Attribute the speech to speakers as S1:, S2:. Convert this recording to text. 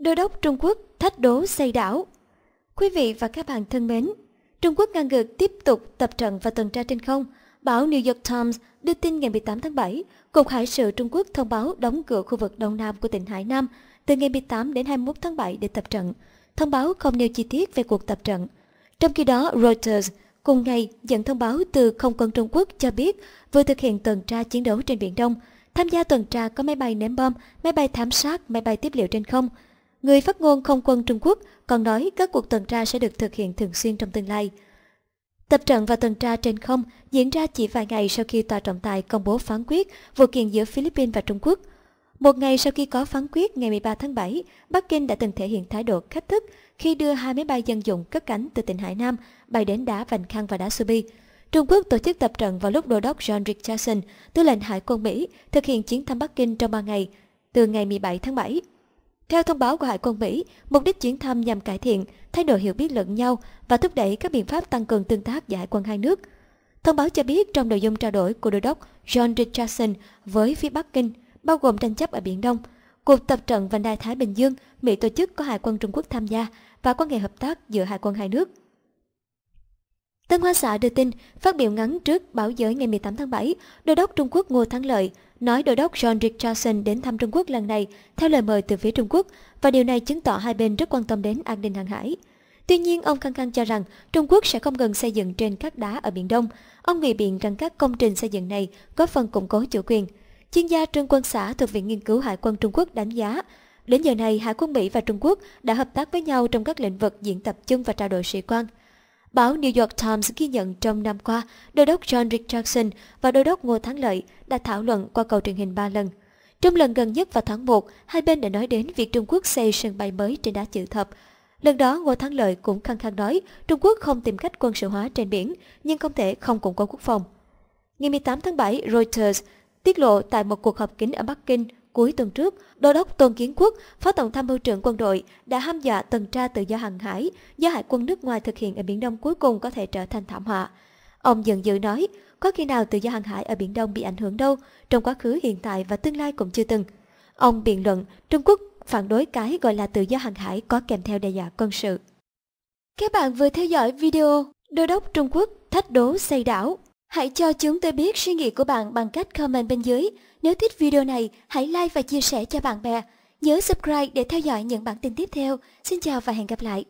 S1: Đô đốc Trung Quốc thách đố xây đảo. Quý vị và các bạn thân mến, Trung Quốc ngang ngược tiếp tục tập trận và tuần tra trên không. Báo New York Times đưa tin ngày 18 tháng 7, Cục Hải sự Trung Quốc thông báo đóng cửa khu vực Đông Nam của tỉnh Hải Nam từ ngày 18 đến 21 tháng 7 để tập trận. Thông báo không nêu chi tiết về cuộc tập trận. Trong khi đó, Reuters cùng ngày dẫn thông báo từ không quân Trung Quốc cho biết vừa thực hiện tuần tra chiến đấu trên Biển Đông. Tham gia tuần tra có máy bay ném bom, máy bay thám sát, máy bay tiếp liệu trên không – Người phát ngôn không quân Trung Quốc còn nói các cuộc tuần tra sẽ được thực hiện thường xuyên trong tương lai. Tập trận và tuần tra trên không diễn ra chỉ vài ngày sau khi tòa trọng tài công bố phán quyết vụ kiện giữa Philippines và Trung Quốc. Một ngày sau khi có phán quyết ngày 13 tháng 7, Bắc Kinh đã từng thể hiện thái độ thách thức khi đưa hai máy bay dân dụng cất cánh từ tỉnh Hải Nam bay đến đá Vành Khăn và đá Subi. Trung Quốc tổ chức tập trận vào lúc đô đốc John Richardson, tư lệnh Hải quân Mỹ, thực hiện chuyến thăm Bắc Kinh trong 3 ngày, từ ngày 17 tháng 7 theo thông báo của Hải quân Mỹ, mục đích chuyến thăm nhằm cải thiện, thay đổi hiểu biết lẫn nhau và thúc đẩy các biện pháp tăng cường tương tác giữa quân hai nước. Thông báo cho biết trong nội dung trao đổi của đô đốc John Richardson với phía Bắc Kinh, bao gồm tranh chấp ở Biển Đông, cuộc tập trận vành đai Thái Bình Dương Mỹ tổ chức có Hải quân Trung Quốc tham gia và quan hệ hợp tác giữa hải quân hai nước. Tân Hoa Xã đưa tin, phát biểu ngắn trước báo giới ngày 18 tháng 7, đô đốc Trung Quốc Ngô Thắng Lợi nói đô đốc John Richardson đến thăm Trung Quốc lần này theo lời mời từ phía Trung Quốc và điều này chứng tỏ hai bên rất quan tâm đến an ninh hàng hải. Tuy nhiên, ông khăng khăng cho rằng Trung Quốc sẽ không ngừng xây dựng trên các đá ở Biển Đông. Ông ngụy biện rằng các công trình xây dựng này có phần củng cố chủ quyền. Chuyên gia Trương Quân Xã thuộc Viện Nghiên cứu Hải quân Trung Quốc đánh giá, đến giờ này Hải quân Mỹ và Trung Quốc đã hợp tác với nhau trong các lĩnh vực diễn tập chung và trao đổi sĩ quan – Báo New York Times ghi nhận trong năm qua, đô đốc John Richardson và đô đốc Ngô Thắng Lợi đã thảo luận qua cầu truyền hình 3 lần. Trong lần gần nhất vào tháng 1, hai bên đã nói đến việc Trung Quốc xây sân bay mới trên đá chữ thập. Lần đó, Ngô Thắng Lợi cũng khăng khăng nói Trung Quốc không tìm cách quân sự hóa trên biển, nhưng không thể không củng cố quốc phòng. Ngày 18 tháng 7, Reuters tiết lộ tại một cuộc họp kín ở Bắc Kinh – Cuối tuần trước, Đô đốc Tôn Kiến Quốc, Phó Tổng tham mưu trưởng quân đội đã ham dọa tuần tra tự do hàng hải do hải quân nước ngoài thực hiện ở Biển Đông cuối cùng có thể trở thành thảm họa. Ông giận dữ nói, có khi nào tự do hàng hải ở Biển Đông bị ảnh hưởng đâu, trong quá khứ hiện tại và tương lai cũng chưa từng. Ông biện luận Trung Quốc phản đối cái gọi là tự do hàng hải có kèm theo đe dọa quân sự. Các bạn vừa theo dõi video Đô đốc Trung Quốc thách đố xây đảo. Hãy cho chúng tôi biết suy nghĩ của bạn bằng cách comment bên dưới. Nếu thích video này, hãy like và chia sẻ cho bạn bè. Nhớ subscribe để theo dõi những bản tin tiếp theo. Xin chào và hẹn gặp lại.